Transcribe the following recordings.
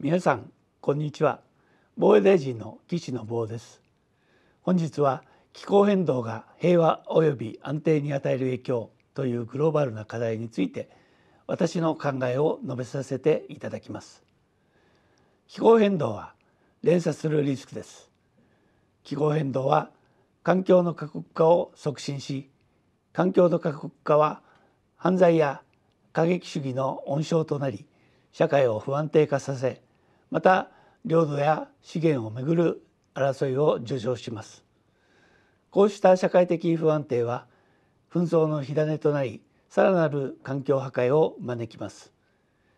皆さんこんにちは防衛大臣の岸信夫です本日は気候変動が平和及び安定に与える影響というグローバルな課題について私の考えを述べさせていただきます気候変動は連鎖するリスクです気候変動は環境の過酷化を促進し環境の過酷化は犯罪や過激主義の温床となり社会を不安定化させまた領土や資源をめぐる争いを助長しますこうした社会的不安定は紛争の火種となりさらなる環境破壊を招きます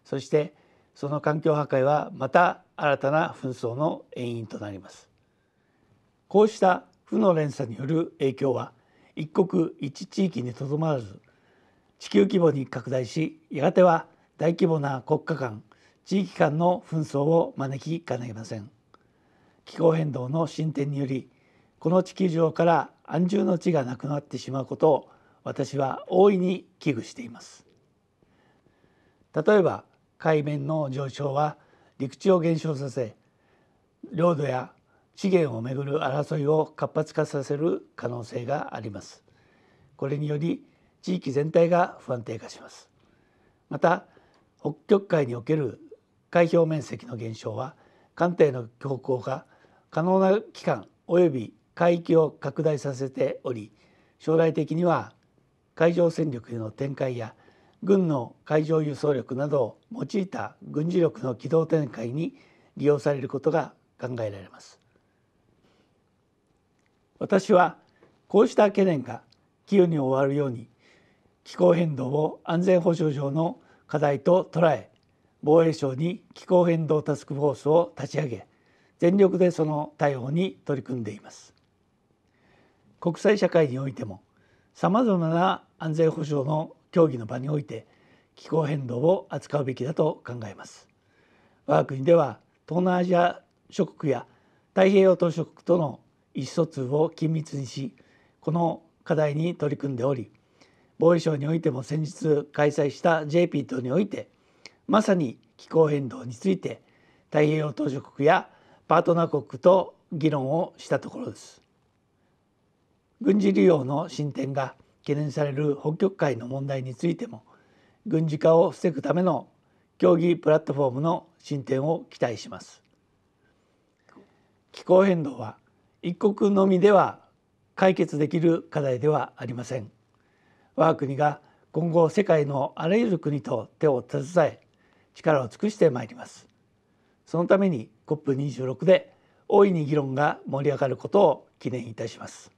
そしてその環境破壊はまた新たな紛争の原因となりますこうした負の連鎖による影響は一国一地域にとどまらず地球規模に拡大しやがては大規模な国家間地域間の紛争を招きかねません気候変動の進展によりこの地球上から安住の地がなくなってしまうことを私は大いに危惧しています例えば海面の上昇は陸地を減少させ領土や資源をめぐる争いを活発化させる可能性がありますこれにより地域全体が不安定化しますまた北極海における海表面積の減少は艦艇の強行が可能な期間及び海域を拡大させており将来的には海上戦力への展開や軍の海上輸送力などを用いた軍事力の機動展開に利用されることが考えられます私はこうした懸念が寄与に終わるように気候変動を安全保障上の課題と捉え防衛省に気候変動タスクフォースを立ち上げ全力でその対応に取り組んでいます国際社会においてもさまざまな安全保障の協議の場において気候変動を扱うべきだと考えます我が国では東南アジア諸国や太平洋島諸国との意思疎通を緊密にしこの課題に取り組んでおり防衛省においても先日開催した JP 等においてまさに気候変動について太平洋島し国やパートナー国と議論をしたところです。軍事利用の進展が懸念される北極海の問題についても軍事化を防ぐための協議プラットフォームの進展を期待します。気候変動は一国のみでは解決できる課題ではありません。我が国が今後世界のあらゆる国と手を携え力を尽くしてまいりますそのために COP26 で大いに議論が盛り上がることを記念いたします